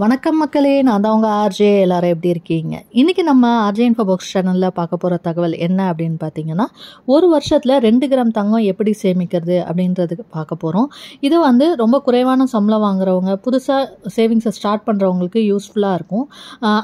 வணக்கம் மக்களே நான் தான் உங்கள் ஆர்ஜே எல்லாரும் எப்படி இருக்கீங்க இன்றைக்கி நம்ம ஆர்ஜே இன்ஃபோ பாக்ஸ் சேனலில் பார்க்க போகிற தகவல் என்ன அப்படின்னு பார்த்தீங்கன்னா ஒரு வருஷத்தில் ரெண்டு கிராம் தங்கம் எப்படி சேமிக்கிறது அப்படின்றதுக்கு பார்க்க போகிறோம் இது வந்து ரொம்ப குறைவான சம்பளம் வாங்குறவங்க புதுசாக சேவிங்ஸை ஸ்டார்ட் பண்ணுறவங்களுக்கு யூஸ்ஃபுல்லாக இருக்கும்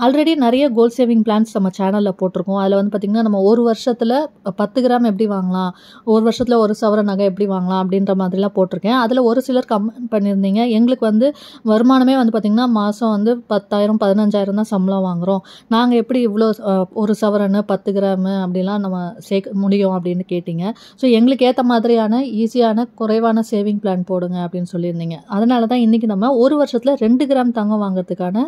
ஆல்ரெடி நிறைய கோல்ட் சேவிங் பிளான்ஸ் நம்ம சேனலில் போட்டிருக்கோம் அதில் வந்து பார்த்திங்கன்னா நம்ம ஒரு வருஷத்தில் பத்து கிராம் எப்படி வாங்கலாம் ஒரு வருஷத்தில் ஒரு சவர நகை எப்படி வாங்கலாம் அப்படின்ற மாதிரிலாம் போட்டிருக்கேன் அதில் ஒரு சிலர் கம்மெண்ட் பண்ணியிருந்தீங்க எங்களுக்கு வந்து வருமானமே வந்து பார்த்திங்கன்னா மாதம் மாதம் வந்து பத்தாயிரம் பதினஞ்சாயிரம் தான் சம்பளம் வாங்குகிறோம் நாங்கள் எப்படி இவ்வளோ ஒரு சவரன் பத்து கிராமு அப்படிலாம் நம்ம சேர்க்க முடியும் அப்படின்னு கேட்டிங்க ஸோ எங்களுக்கு ஏற்ற மாதிரியான ஈஸியான குறைவான சேவிங் பிளான் போடுங்க அப்படின்னு சொல்லியிருந்தீங்க அதனால தான் இன்றைக்கி நம்ம ஒரு வருஷத்தில் ரெண்டு கிராம் தங்கம் வாங்குறதுக்கான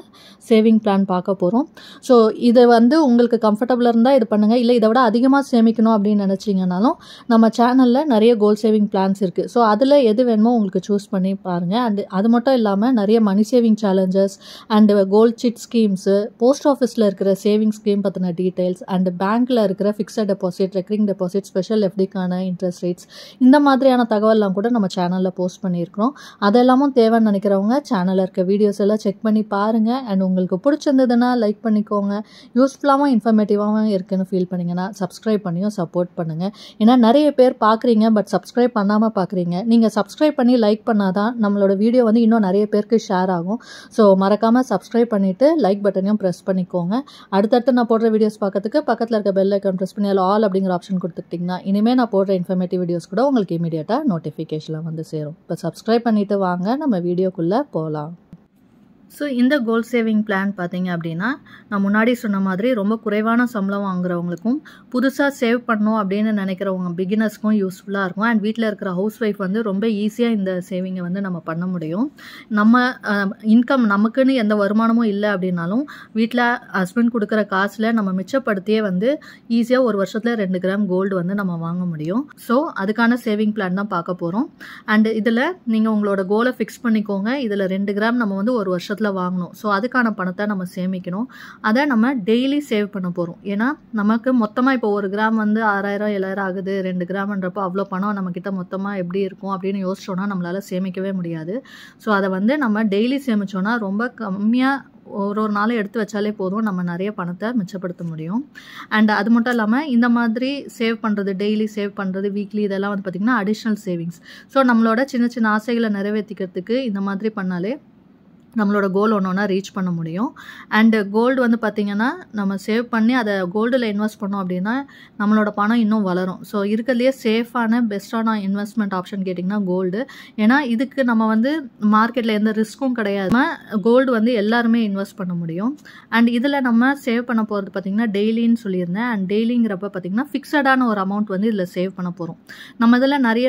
சேவிங் பிளான் பார்க்க போகிறோம் ஸோ இதை வந்து உங்களுக்கு கம்ஃபர்டபுளாக இருந்தால் இது பண்ணுங்கள் இல்லை இதை விட அதிகமாக சேமிக்கணும் அப்படின்னு நினச்சிங்கனாலும் நம்ம சேனலில் நிறைய கோல் சேவிங் பிளான்ஸ் இருக்குது ஸோ அதில் எது வேணுமோ உங்களுக்கு சூஸ் பண்ணி பாருங்கள் அண்ட் அது மட்டும் இல்லாமல் நிறைய money saving challenges and gold chit schemes post ஆஃபீஸில் இருக்கிற சேவிங்ஸ் ஸ்கீம் பற்றின டீட்டெயில்ஸ் அண்டு பேங்க்கில் இருக்கிற fixed deposit recurring deposit special எஃப்டிக்கான இன்ட்ரெஸ்ட் ரேட்ஸ் இந்த மாதிரியான தகவல்லாம் கூட நம்ம சேனலில் போஸ்ட் பண்ணியிருக்கிறோம் அதெல்லாமும் தேவைன்னு நினைக்கிறவங்க சேனலில் இருக்க வீடியோஸ் எல்லாம் செக் பண்ணி பாருங்கள் அண்ட் உங்களுக்கு பிடிச்சிருந்ததுன்னா லைக் பண்ணிக்கோங்க யூஸ்ஃபுல்லாகவும் இன்ஃபர்மேட்டிவாகவும் இருக்குன்னு ஃபீல் பண்ணிங்கன்னா சப்ஸ்கிரைப் பண்ணியும் சப்போர்ட் பண்ணுங்கள் ஏன்னா நிறைய பேர் பார்க்குறீங்க பட் சப்ஸ்கிரைப் பண்ணாமல் பார்க்குறீங்க நீங்கள் சப்ஸ்கிரைப் பண்ணி லைக் பண்ணாதான் நம்மளோட வீடியோ வந்து இன்னும் நிறைய பேருக்கு ஷேர் ஆகும் ஸோ மற மறக்காமல் சப்ஸ்கிரைப் பண்ணிவிட்டு லைக் பட்டனையும் ப்ரெஸ் பண்ணிக்கோங்க அடுத்தடுத்து நான் போடுற வீடியோஸ் பார்க்கறதுக்கு பக்கத்தில் இருக்க பெல் ஐக்கன் ப்ரெஸ் பண்ணி அதில் ஆல் அப்படிங்கிற ஆப்ஷன் கொடுத்துட்டிங்கன்னா இனிமேல் நான் போடுற இன்ஃபர்மேட்டிவ் வீடியோஸ் கூட உங்களுக்கு இமீடியட்டாக நோட்டிஃபிகேஷனில் வந்து சேரும் இப்போ சப்ஸ்கிரைப் பண்ணிவிட்டு வாங்க நம்ம வீடியோக்குள்ளே போகலாம் ஸோ இந்த கோல் சேவிங் பிளான் பார்த்தீங்க அப்படின்னா நான் முன்னாடி சொன்ன மாதிரி ரொம்ப குறைவான சம்பளம் வாங்குறவங்களுக்கும் புதுசாக சேவ் பண்ணணும் அப்படின்னு நினைக்கிறவங்க பிகினர்ஸ்க்கும் யூஸ்ஃபுல்லாக இருக்கும் அண்ட் வீட்டில் இருக்கிற ஹவுஸ் ஒய்ஃப் வந்து ரொம்ப ஈஸியாக இந்த சேவிங்கை வந்து நம்ம பண்ண முடியும் நம்ம இன்கம் நமக்குன்னு எந்த வருமானமும் இல்லை அப்படின்னாலும் வீட்டில் ஹஸ்பண்ட் கொடுக்குற காசில் நம்ம மிச்சப்படுத்தியே வந்து ஈஸியாக ஒரு வருஷத்தில் ரெண்டு கிராம் கோல்டு வந்து நம்ம வாங்க முடியும் ஸோ அதுக்கான சேவிங் பிளான் தான் பார்க்க போகிறோம் அண்ட் இதில் நீங்கள் உங்களோட கோலை ஃபிக்ஸ் பண்ணிக்கோங்க இதில் ரெண்டு கிராம் நம்ம வந்து ஒரு வருஷத்தில் மாதத்தில் வாங்கணும் ஸோ அதுக்கான பணத்தை நம்ம சேமிக்கணும் அதை நம்ம டெய்லி சேவ் பண்ண போகிறோம் ஏன்னா நமக்கு மொத்தமாக இப்போ ஒரு கிராம் வந்து ஆறாயிரம் ஏழாயிரம் ஆகுது ரெண்டு கிராம்ன்றப்போ அவ்வளோ பணம் நம்மக்கிட்ட மொத்தமாக எப்படி இருக்கும் அப்படின்னு யோசிச்சோன்னா நம்மளால் சேமிக்கவே முடியாது ஸோ அதை வந்து நம்ம டெய்லி சேமித்தோன்னா ரொம்ப கம்மியாக ஒரு ஒரு நாளும் எடுத்து வச்சாலே போதும் நம்ம நிறைய பணத்தை மிச்சப்படுத்த முடியும் அண்ட் அது மட்டும் இல்லாமல் இந்த மாதிரி சேவ் பண்ணுறது டெய்லி சேவ் பண்ணுறது வீக்லி இதெல்லாம் வந்து பார்த்திங்கன்னா அடிஷ்னல் சேவிங்ஸ் ஸோ நம்மளோட சின்ன சின்ன ஆசைகளை நிறைவேற்றிக்கிறதுக்கு இந்த மாதிரி பண்ணாலே நம்மளோட கோல் ஒன்று ஒன்றா ரீச் பண்ண முடியும் அண்டு கோல்டு வந்து பார்த்திங்கன்னா நம்ம சேவ் பண்ணி அதை கோல்டில் இன்வெஸ்ட் பண்ணோம் அப்படின்னா நம்மளோட பணம் இன்னும் வளரும் ஸோ இருக்கிறதுலே சேஃபான பெஸ்ட்டான இன்வெஸ்ட்மெண்ட் ஆப்ஷன் கேட்டிங்கன்னா கோல்டு ஏன்னா இதுக்கு நம்ம வந்து மார்க்கெட்டில் எந்த ரிஸ்க்கும் கிடையாது கோல்டு வந்து எல்லாருமே இன்வெஸ்ட் பண்ண முடியும் அண்ட் இதில் நம்ம சேவ் பண்ண போகிறது பார்த்திங்கன்னா டெய்லின்னு சொல்லியிருந்தேன் அண்ட் டெய்லிங்கிறப்ப பார்த்திங்கன்னா ஃபிக்ஸடான ஒரு அமௌண்ட் வந்து இதில் சேவ் பண்ண போகிறோம் நம்ம இதில் நிறைய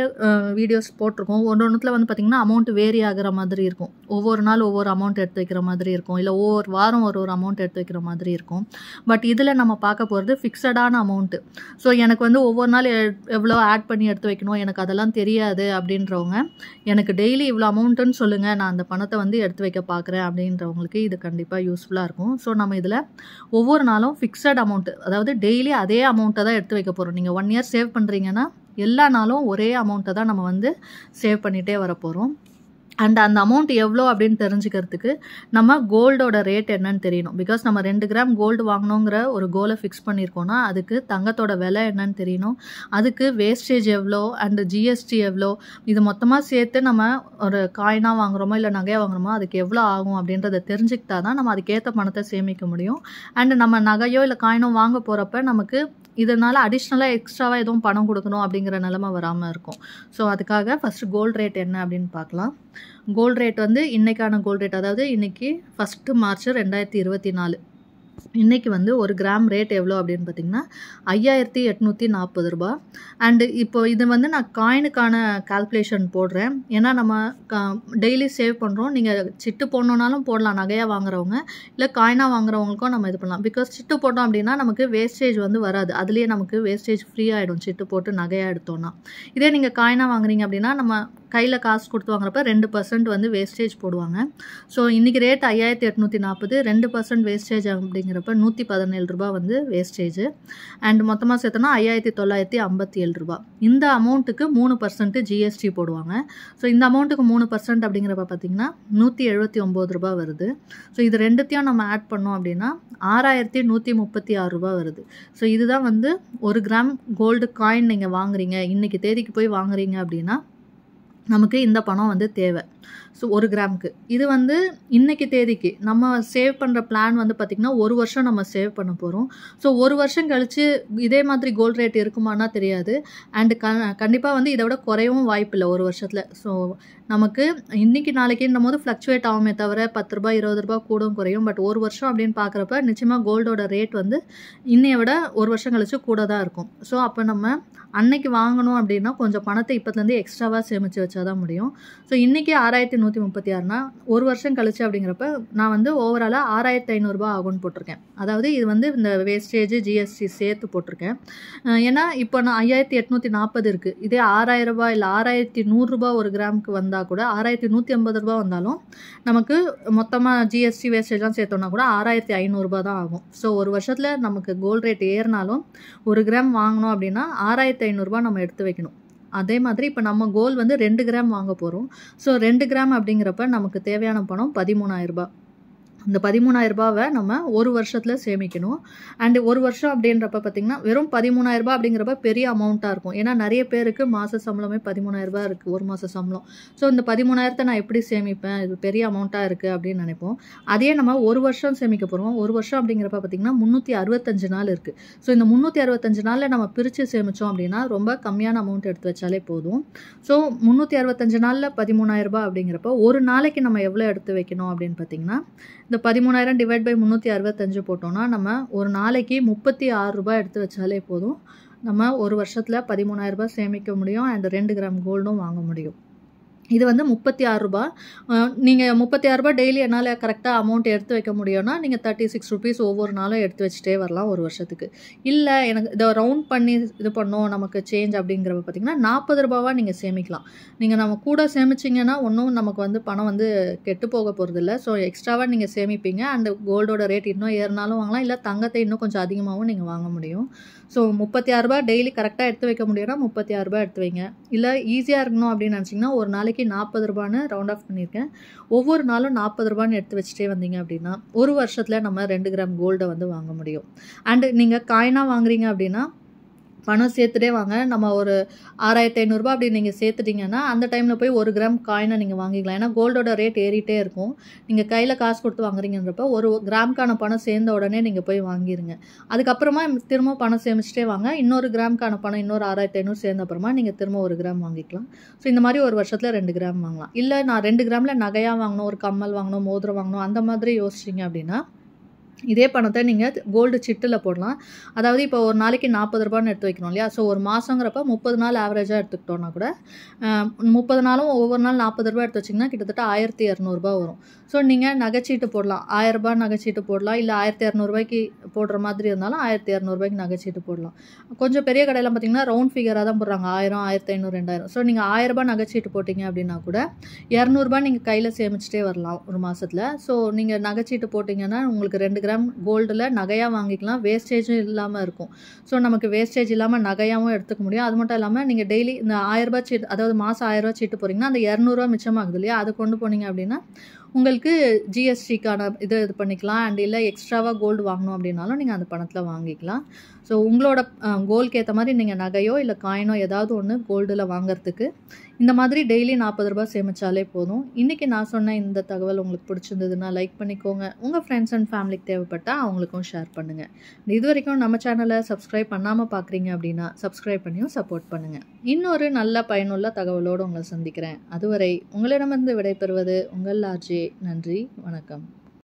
வீடியோஸ் போட்டிருக்கோம் ஒன்று ஒன்றுத்தில் வந்து பார்த்திங்கன்னா அமௌண்ட் வேரி ஆகிற மாதிரி இருக்கும் ஒவ்வொரு நாள் ஒவ்வொரு அமௌண்ட் எடுத்து வைக்கிற மாதிரி இருக்கும் இல்லை ஒவ்வொரு வாரம் ஒரு ஒரு அமௌண்ட் எடுத்து வைக்கிற மாதிரி இருக்கும் பட் இதில் நம்ம பார்க்க போகிறது ஃபிக்ஸடான அமௌண்ட்டு ஸோ எனக்கு வந்து ஒவ்வொரு நாள் எவ்வளோ ஆட் பண்ணி எடுத்து வைக்கணும் எனக்கு அதெல்லாம் தெரியாது அப்படின்றவங்க எனக்கு டெய்லி இவ்வளோ அமௌண்ட்டுன்னு சொல்லுங்கள் நான் அந்த பணத்தை வந்து எடுத்து வைக்க பார்க்குறேன் அப்படின்றவங்களுக்கு இது கண்டிப்பாக யூஸ்ஃபுல்லாக இருக்கும் ஸோ நம்ம இதில் ஒவ்வொரு நாளும் ஃபிக்ஸட் அமௌண்ட்டு அதாவது டெய்லி அதே அமௌண்ட்டை தான் எடுத்து வைக்க போகிறோம் நீங்கள் ஒன் இயர் சேவ் பண்ணுறீங்கன்னா எல்லா நாளும் ஒரே அமௌண்ட்டை தான் நம்ம வந்து சேவ் பண்ணிகிட்டே வரப்போகிறோம் அண்ட் அந்த அமௌண்ட் எவ்வளோ அப்படின்னு தெரிஞ்சுக்கிறதுக்கு நம்ம கோல்டோட ரேட் என்னன்னு தெரியணும் பிகாஸ் நம்ம ரெண்டு கிராம் கோல்டு வாங்கணுங்கிற ஒரு கோலை ஃபிக்ஸ் பண்ணியிருக்கோன்னா அதுக்கு தங்கத்தோட விலை என்னன்னு தெரியணும் அதுக்கு வேஸ்டேஜ் எவ்வளோ அண்டு ஜிஎஸ்டி எவ்வளோ இது மொத்தமாக சேர்த்து நம்ம ஒரு காயினாக வாங்குகிறோமோ இல்லை நகையாக வாங்குகிறோமோ அதுக்கு எவ்வளோ ஆகும் அப்படின்றத தெரிஞ்சுக்கிட்டா தான் நம்ம அதுக்கேற்ற பணத்தை சேமிக்க முடியும் அண்டு நம்ம நகையோ இல்லை காயினோ வாங்க போகிறப்ப நமக்கு இதனால் அடிஷ்னலாக எக்ஸ்ட்ராவாக எதுவும் பணம் கொடுக்கணும் அப்படிங்கிற நிலமை வராமல் இருக்கும் ஸோ அதுக்காக ஃபஸ்ட்டு கோல்ட் ரேட் என்ன அப்படின்னு பார்க்கலாம் கோல்டு ரேட் வந்து இன்றைக்கான கோல்டு ரேட் அதாவது இன்றைக்கி ஃபஸ்ட்டு மார்ச் ரெண்டாயிரத்தி இருபத்தி நாலு இன்றைக்கி வந்து ஒரு கிராம் ரேட் எவ்வளோ அப்படின்னு பார்த்திங்கன்னா ஐயாயிரத்தி எட்நூற்றி நாற்பது ரூபா அண்டு இப்போ இது வந்து நான் காயினுக்கான கால்குலேஷன் போடுறேன் ஏன்னா நம்ம டெய்லி சேவ் பண்ணுறோம் நீங்கள் சிட்டு போடணுன்னாலும் போடலாம் நகையாக வாங்குறவங்க இல்லை காயினாக வாங்குறவங்களுக்கும் நம்ம இது பண்ணலாம் பிகாஸ் சிட்டு போட்டோம் அப்படின்னா நமக்கு வேஸ்டேஜ் வந்து வராது அதுலேயே நமக்கு வேஸ்டேஜ் ஃப்ரீயாகிடும் ஆகிடும் சிட்டு போட்டு நகையாக எடுத்தோன்னா இதே நீங்கள் காயினாக வாங்குறீங்க அப்படின்னா நம்ம கையில் காசு கொடுத்து வாங்குறப்ப ரெண்டு பர்சன்ட் வந்து வேஸ்டேஜ் போடுவாங்க ஸோ இன்றைக்கி ரேட் ஐயாயிரத்தி எட்நூற்றி நாற்பது ரெண்டு பர்சன்ட் வேஸ்டேஜ் அப்படி அப்படிங்கிறப்ப நூற்றி பதினேழு ரூபா வந்து வேஸ்டேஜ் அண்ட் மொத்தமாக சேர்த்தோன்னா ஐயாயிரத்தி தொள்ளாயிரத்தி ஐம்பத்தி ஏழு ரூபா இந்த அமௌண்ட்டுக்கு மூணு பர்சன்ட் ஜிஎஸ்டி போடுவாங்க ஸோ இந்த அமௌண்ட்டுக்கு மூணு பர்சன்ட் அப்படிங்கிறப்ப பார்த்திங்கன்னா நூற்றி எழுபத்தி ஒம்பது ரூபா வருது ஸோ இது ரெண்டுத்தையும் நம்ம ஆட் பண்ணோம் அப்படின்னா ஆறாயிரத்தி நூற்றி முப்பத்தி ஆறு ரூபா வருது ஸோ இதுதான் வந்து ஒரு கிராம் கோல்டு காயின் நீங்கள் வாங்குறீங்க இன்றைக்கி தேதிக்கு போய் வாங்குறீங்க அப்படின்னா நமக்கு இந்த பணம் வந்து தேவை ஸோ ஒரு கிராமுக்கு இது வந்து இன்றைக்கி தேதிக்கு நம்ம சேவ் பண்ணுற பிளான் வந்து பார்த்திங்கன்னா ஒரு வருஷம் நம்ம சேவ் பண்ண போகிறோம் ஸோ ஒரு வருஷம் கழித்து இதே மாதிரி கோல்டு ரேட் இருக்குமானா தெரியாது அண்டு க கண்டிப்பாக வந்து இதை விட குறையவும் வாய்ப்பில்லை ஒரு வருஷத்தில் ஸோ நமக்கு இன்றைக்கி நாளைக்குன்ற போது ஃப்ளக்சுவேட் ஆகுமே தவிர பத்து ரூபாய் இருபது ரூபாய் கூடும் குறையும் பட் ஒரு வருஷம் அப்படின்னு பார்க்குறப்ப நிச்சயமாக கோல்டோட ரேட் வந்து இன்னைய விட ஒரு வருஷம் கழிச்சு கூட தான் இருக்கும் ஸோ அப்போ நம்ம அன்னைக்கு வாங்கணும் அப்படின்னா கொஞ்சம் பணத்தை இப்போத்துலேருந்து எக்ஸ்ட்ராவாக சேமித்து வச்சா தான் முடியும் ஸோ இன்றைக்கி அரை ஆறாயிரத்தி நூற்றி முப்பத்தி ஆறுனா ஒரு வருஷம் கழிச்சு அப்படிங்கிறப்ப நான் வந்து ஓவராலாக ஆறாயிரத்தி ஐநூறுரூபா ஆகும்னு போட்டிருக்கேன் அதாவது இது வந்து இந்த வேஸ்டேஜ் ஜிஎஸ்டி சேர்த்து போட்டிருக்கேன் ஏன்னா இப்போ நான் ஐயாயிரத்தி எட்நூற்றி நாற்பது இருக்குது இதே ஆறாயிரம் ரூபாய் இல்லை ஆறாயிரத்தி நூறுரூபா ஒரு கிராமுக்கு வந்தால் கூட ஆறாயிரத்தி நூற்றி ஐம்பது ரூபா வந்தாலும் நமக்கு மொத்தமாக ஜிஎஸ்டி வேஸ்டேஜ்லாம் சேர்த்தோம்னா கூட ஆறாயிரத்தி ஐநூறுரூபா தான் ஆகும் ஸோ ஒரு வருஷத்தில் நமக்கு கோல்டு ரேட் ஏறினாலும் ஒரு கிராம் வாங்கினோம் அப்படின்னா ஆறாயிரத்தி ஐநூறுரூபா நம்ம எடுத்து வைக்கணும் அதே மாதிரி இப்போ நம்ம கோல் வந்து ரெண்டு கிராம் வாங்க போகிறோம் ஸோ ரெண்டு கிராம் அப்படிங்கிறப்ப நமக்கு தேவையான பணம் பதிமூணாயிரரூபா இந்த பதிமூணாயிரரூபாவை நம்ம ஒரு வருஷத்தில் சேமிக்கணும் அண்டு ஒரு வருஷம் அப்படின்றப்ப பார்த்திங்கன்னா வெறும் பதிமூணாயிரரூபா அப்படிங்கிறப்ப பெரிய அமௌண்ட்டாக இருக்கும் ஏன்னா நிறைய பேருக்கு மாத சம்பளமே பதிமூணாயிரரூபா இருக்குது ஒரு மாத சம்பளம் ஸோ இந்த பதிமூணாயிரத்தை நான் எப்படி சேமிப்பேன் இது பெரிய அமௌண்ட்டாக இருக்குது அப்படின்னு நினைப்போம் அதே நம்ம ஒரு வருஷம் சேமிக்க போகிறோம் ஒரு வருஷம் அப்படிங்கிறப்ப பார்த்திங்கன்னா முந்நூற்றி அறுபத்தஞ்சு நாள் இருக்குது ஸோ இந்த முந்நூற்றி அறுபத்தஞ்சு நாளில் நம்ம பிரித்து சேமித்தோம் அப்படின்னா ரொம்ப கம்மியான அமௌண்ட் எடுத்து வச்சாலே போதும் ஸோ முந்நூற்றி அறுபத்தஞ்சு நாளில் பதிமூணாயிரரூபா அப்படிங்கிறப்ப ஒரு நாளைக்கு நம்ம எவ்வளோ எடுத்து வைக்கணும் அப்படின்னு பார்த்திங்கன்னா இந்த பதிமூணாயிரம் டிவைட் பை முந்நூற்றி அறுபத்தஞ்சு போட்டோன்னா நம்ம ஒரு நாளைக்கு முப்பத்தி ஆறு ரூபாய் எடுத்து வச்சாலே போதும் நம்ம ஒரு வருஷத்தில் பதிமூணாயிரரூபா சேமிக்க முடியும் அண்ட் ரெண்டு கிராம் கோல்டும் வாங்க முடியும் இது வந்து முப்பத்தி ரூபா நீங்கள் முப்பத்தி ஆறுரூபா டெய்லி என்னால் கரெக்டாக அமௌண்ட் எடுத்து வைக்க முடியும்னா நீங்கள் தேர்ட்டி சிக்ஸ் ருபீஸ் ஒவ்வொரு நாளும் எடுத்து வச்சுட்டே வரலாம் ஒரு வருஷத்துக்கு இல்லை எனக்கு இதை ரவுண்ட் பண்ணி இது பண்ணோம் நமக்கு சேஞ்ச் அப்படிங்கிறப்ப பார்த்திங்கன்னா நாற்பது ரூபாவாக நீங்கள் சேமிக்கலாம் நீங்கள் நம்ம கூட சேமிச்சிங்கன்னா ஒன்றும் நமக்கு வந்து பணம் வந்து கெட்டு போக போகிறதில்ல ஸோ எக்ஸ்ட்ராவாக நீங்கள் சேமிப்பீங்க அந்த கோல்டோட ரேட் இன்னும் ஏறினாலும் வாங்கலாம் இல்லை தங்கத்தை இன்னும் கொஞ்சம் அதிகமாகவும் நீங்கள் வாங்க முடியும் ஸோ முப்பத்தி ரூபா டெய்லி கரெக்டாக எடுத்து வைக்க முடியும்னா முப்பத்தி ஆறுரூபா எடுத்து வைங்க இல்லை ஈஸியாக இருக்கணும் அப்படின்னு நினச்சிங்கன்னா ஒரு நாளைக்கு நாளைக்கு நாற்பது ரூபான்னு ரவுண்ட் ஆஃப் பண்ணியிருக்கேன் ஒவ்வொரு நாளும் நாற்பது ரூபான்னு எடுத்து வச்சுட்டே வந்தீங்க அப்படின்னா ஒரு வருஷத்தில் நம்ம ரெண்டு கிராம் கோல்டை வந்து வாங்க முடியும் அண்டு நீங்கள் காயினாக வாங்குறீங்க அப்படின்னா பணம் சேர்த்துட்டே வாங்க நம்ம ஒரு ஆறாயிரத்தி ஐநூறுரூபா அப்படி நீங்கள் சேர்த்துட்டிங்கன்னா அந்த டைமில் போய் ஒரு கிராம் காயினை நீங்கள் வாங்கிக்கலாம் ஏன்னா கோல்டோட ரேட் ஏறிட்டே இருக்கும் நீங்கள் கையில் காசு கொடுத்து வாங்குறீங்கன்றப்போ ஒரு கிராம்க்கான பணம் சேர்ந்த உடனே நீங்கள் போய் வாங்கிடுங்க அதுக்கப்புறமா திரும்ப பணம் சேமிச்சிட்டே வாங்க இன்னொரு கிராம்க்கான பணம் இன்னொரு ஆறாயிரத்தி ஐநூறு சேர்ந்த அப்புறமா நீங்கள் திரும்ப ஒரு கிராம் வாங்கிக்கலாம் ஸோ இந்த மாதிரி ஒரு வருஷத்தில் ரெண்டு கிராம் வாங்கலாம் இல்லை நான் ரெண்டு கிராமில் நகையாக வாங்கணும் ஒரு கம்மல் வாங்கணும் மோதிரம் வாங்கணும் அந்த மாதிரி யோசிச்சிங்க அப்படின்னா இதே பணத்தை நீங்கள் கோல்டு சிட்டில் போடலாம் அதாவது இப்போ ஒரு நாளைக்கு நாற்பது ரூபான்னு எடுத்து வைக்கணும் இல்லையா ஸோ ஒரு மாதங்கிறப்ப முப்பது நாள் ஆவரேஜாக எடுத்துக்கிட்டோன்னா கூட முப்பது நாளும் ஒவ்வொரு நாள் நாற்பது ரூபா எடுத்து வச்சிங்கன்னா கிட்டத்தட்ட ஆயிரத்தி இரநூறுபா வரும் ஸோ நீங்கள் நகைச்சீட்டு போடலாம் ஆயிரரூபா நகைச்சீட்டு போடலாம் இல்லை ஆயிரத்தி இரநூறுபாய்க்கு போடுற மாதிரி இருந்தாலும் ஆயிரத்தி இரநூறுபாய்க்கு நகைச்சீட்டு போடலாம் கொஞ்சம் பெரிய கடையில் பார்த்தீங்கன்னா ரவுண்ட் ஃபிகராக தான் போடுறாங்க ஆயிரம் ஆயிரத்தி ஐநூறு ரெண்டாயிரம் ஸோ நீங்கள் ஆயிரரூபா நகைச்சீட்டு போட்டிங்க அப்படின்னா கூட இரநூறுபா நீங்கள் கையில் சேமிச்சிட்டே வரலாம் ஒரு மாதத்தில் ஸோ நீங்கள் நகைச்சீட்டு போட்டிங்கன்னா உங்களுக்கு ரெண்டு கிராம் கிராம் கோல்டில் நகையாக வாங்கிக்கலாம் வேஸ்டேஜும் இல்லாமல் இருக்கும் ஸோ நமக்கு வேஸ்டேஜ் இல்லாமல் நகையாகவும் எடுத்துக்க முடியும் அது மட்டும் இல்லாமல் நீங்கள் டெய்லி இந்த ஆயிரரூபா சீட்டு அதாவது மாதம் ஆயிரரூபா சீட்டு போகிறீங்கன்னா அந்த இரநூறுவா மிச்சமாகுது இல்லையா அது கொண்டு போனீங்க அப்படின்னா உங்களுக்கு ஜிஎஸ்டிக்கான இது இது பண்ணிக்கலாம் அண்ட் இல்லை எக்ஸ்ட்ராவாக கோல்டு வாங்கணும் அப்படின்னாலும் நீங்கள் அந்த பணத்தில் வாங்கிக்கலாம் ஸோ உங்களோட கோல்க்கு ஏற்ற மாதிரி நீங்கள் நகையோ இல்லை காயினோ ஏதாவது ஒன்று கோல்டில் வாங்கிறதுக்கு இந்த மாதிரி டெய்லி நாற்பது ரூபாய் சேமித்தாலே போதும் இன்றைக்கி நான் சொன்ன இந்த தகவல் உங்களுக்கு பிடிச்சிருந்ததுன்னா லைக் பண்ணிக்கோங்க உங்கள் ஃப்ரெண்ட்ஸ் அண்ட் ஃபேமிலிக்கு தேவைப்பட்டால் அவங்களுக்கும் ஷேர் பண்ணுங்கள் இது வரைக்கும் நம்ம சேனலை சப்ஸ்கிரைப் பண்ணாமல் பார்க்குறீங்க அப்படின்னா சப்ஸ்கிரைப் பண்ணியும் சப்போர்ட் பண்ணுங்கள் இன்னொரு நல்ல பயனுள்ள தகவலோடு உங்களை சந்திக்கிறேன் அதுவரை உங்களிடமிருந்து விடைபெறுவது உங்கள் ஆர்ஜே நன்றி வணக்கம்